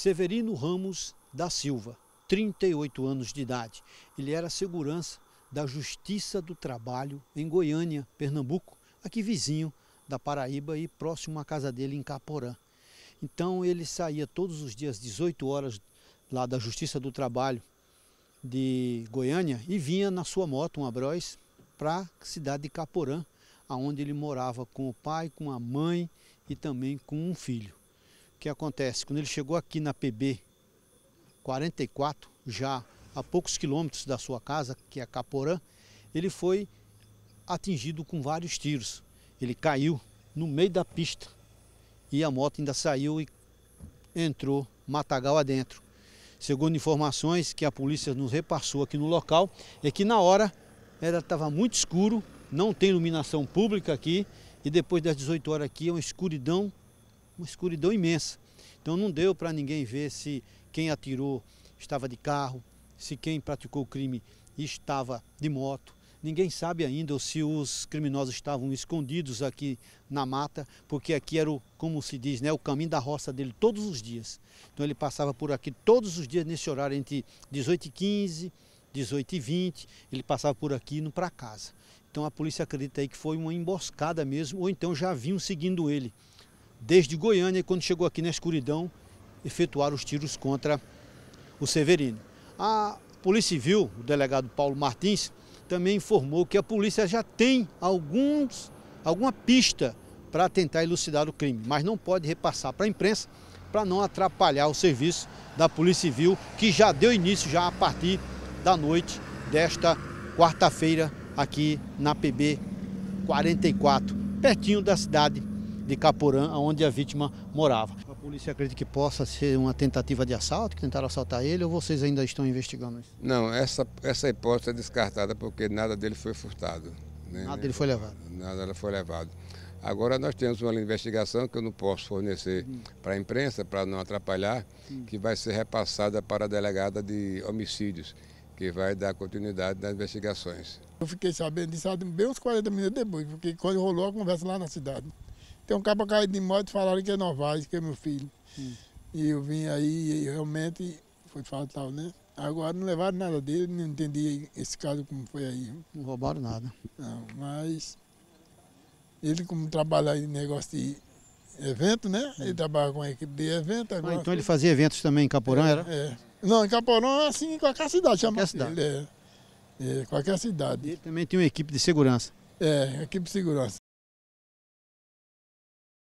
Severino Ramos da Silva, 38 anos de idade. Ele era segurança da Justiça do Trabalho em Goiânia, Pernambuco, aqui vizinho da Paraíba e próximo à casa dele em Caporã. Então ele saía todos os dias 18 horas lá da Justiça do Trabalho de Goiânia e vinha na sua moto, uma Bros, para a cidade de Caporã, aonde ele morava com o pai, com a mãe e também com um filho que acontece? Quando ele chegou aqui na PB 44, já a poucos quilômetros da sua casa, que é Caporã, ele foi atingido com vários tiros. Ele caiu no meio da pista e a moto ainda saiu e entrou matagal adentro. Segundo informações que a polícia nos repassou aqui no local, é que na hora era estava muito escuro, não tem iluminação pública aqui e depois das 18 horas aqui é uma escuridão uma escuridão imensa. Então não deu para ninguém ver se quem atirou estava de carro, se quem praticou o crime estava de moto. Ninguém sabe ainda se os criminosos estavam escondidos aqui na mata, porque aqui era, o, como se diz, né, o caminho da roça dele todos os dias. Então ele passava por aqui todos os dias nesse horário, entre 18 h 15, 18 e 20, ele passava por aqui indo para casa. Então a polícia acredita aí que foi uma emboscada mesmo, ou então já vinham seguindo ele desde Goiânia, quando chegou aqui na escuridão, efetuaram os tiros contra o Severino. A Polícia Civil, o delegado Paulo Martins, também informou que a polícia já tem alguns, alguma pista para tentar elucidar o crime, mas não pode repassar para a imprensa para não atrapalhar o serviço da Polícia Civil, que já deu início já a partir da noite desta quarta-feira aqui na PB 44, pertinho da cidade de Capurã, onde a vítima morava. A polícia acredita que possa ser uma tentativa de assalto, que tentaram assaltar ele, ou vocês ainda estão investigando isso? Não, essa, essa hipótese é descartada porque nada dele foi furtado. Né? Nada dele foi levado? Nada foi levado. Agora nós temos uma investigação que eu não posso fornecer hum. para a imprensa, para não atrapalhar, hum. que vai ser repassada para a delegada de homicídios, que vai dar continuidade nas investigações. Eu fiquei sabendo disso bem uns 40 minutos depois, porque quando rolou a conversa lá na cidade. Tem um cabo caído de moto e falaram que é Novaes, que é meu filho. Hum. E eu vim aí e realmente foi fatal, né? Agora não levaram nada dele, não entendi esse caso como foi aí. Não roubaram nada. Não, mas ele como trabalha em negócio de evento, né? Ele hum. trabalha com a equipe de evento. Ah, então ele fazia eventos também em Caporã, é, era? É. Não, em Caporã é assim em qualquer cidade. Chama qualquer cidade. Ele, é, é, qualquer cidade. E ele também tem uma equipe de segurança. É, equipe de segurança.